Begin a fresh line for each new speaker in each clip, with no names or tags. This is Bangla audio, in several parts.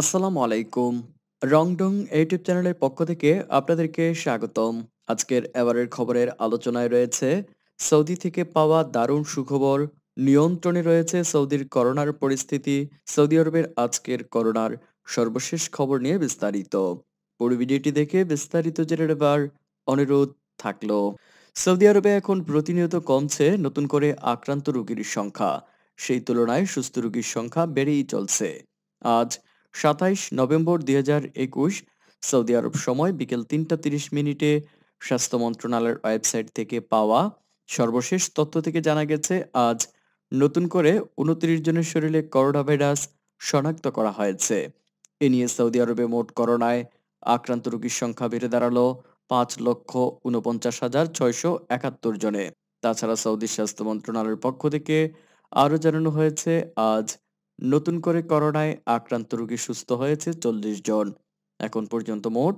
আসসালামু আলাইকুম রংডং ইউটিউব চ্যানেলের পক্ষ থেকে আপনাদেরকে স্বাগতম আজকের এবারের খবরের আলোচনায় রয়েছে সৌদি থেকে পাওয়া দারুণ সুখবর নিয়ন্ত্রণে রয়েছে সৌদির করোনার পরিস্থিতি সৌদি আরবের আজকের করোনার সর্বশেষ খবর নিয়ে বিস্তারিত পুরো ভিডিওটি দেখে বিস্তারিত জেনে নেবার অনুরোধ থাকলো সৌদি আরবে এখন প্রতিনিয়ত কমছে নতুন করে আক্রান্ত রোগীর সংখ্যা সেই তুলনায় সুস্থ রোগীর সংখ্যা বেড়েই চলছে আজ সাতাইশ নভেম্বর দুই সৌদি আরব সময় বিকেল তিনটা তিরিশ মিনিটে স্বাস্থ্য মন্ত্রণালয়ের ওয়েবসাইট থেকে পাওয়া সর্বশেষ তথ্য থেকে জানা গেছে আজ নতুন করে উনত্রিশ জনের শরীরে করোনা ভাইরাস শনাক্ত করা হয়েছে এ নিয়ে সৌদি আরবে মোট করোনায় আক্রান্ত রোগীর সংখ্যা বেড়ে দাঁড়ালো পাঁচ লক্ষ উনপঞ্চাশ হাজার ছয়শো একাত্তর জনে তাছাড়া সৌদি স্বাস্থ্য মন্ত্রণালয়ের পক্ষ থেকে আরও জানানো হয়েছে আজ নতুন করে করোনায় আক্রান্ত রোগী সুস্থ হয়েছে চল্লিশ জন এখন পর্যন্ত মোট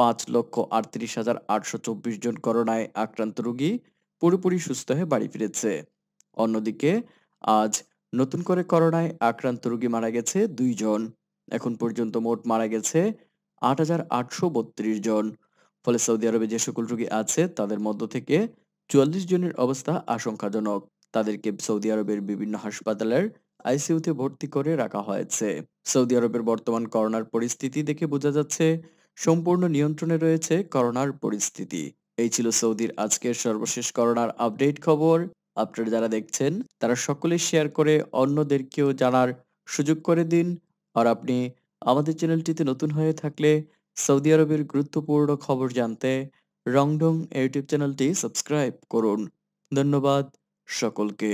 পাঁচ লক্ষ আটত্রিশ হাজার আটশো চব্বিশ জন করোনায় আক্রান্ত রোগী পুরোপুরি সুস্থ হয়ে বাড়ি ফিরেছে অন্যদিকে আজ নতুন করে করোনায় আক্রান্ত রোগী মারা গেছে দুই জন এখন পর্যন্ত মোট মারা গেছে আট হাজার আটশো বত্রিশ জন ফলে সৌদি আরবে যে সকল রোগী আছে তাদের মধ্য থেকে চুয়াল্লিশ জনের অবস্থা আশঙ্কাজনক তাদেরকে সৌদি আরবের বিভিন্ন হাসপাতালের আইসিউতে ভর্তি করে রাখা হয়েছে সৌদি আরবের বর্তমান করোনার পরিস্থিতি দেখে বোঝা যাচ্ছে সম্পূর্ণ নিয়ন্ত্রণে রয়েছে করোনার পরিস্থিতি এই ছিল সৌদির আজকের সর্বশেষ করোনার আপডেট খবর আপনারা যারা দেখছেন তারা সকলে শেয়ার করে অন্যদেরকেও জানার সুযোগ করে দিন আর আপনি আমাদের চ্যানেলটিতে নতুন হয়ে থাকলে সৌদি আরবের গুরুত্বপূর্ণ খবর জানতে রংডং ইউটিউব চ্যানেলটি সাবস্ক্রাইব করুন ধন্যবাদ সকলকে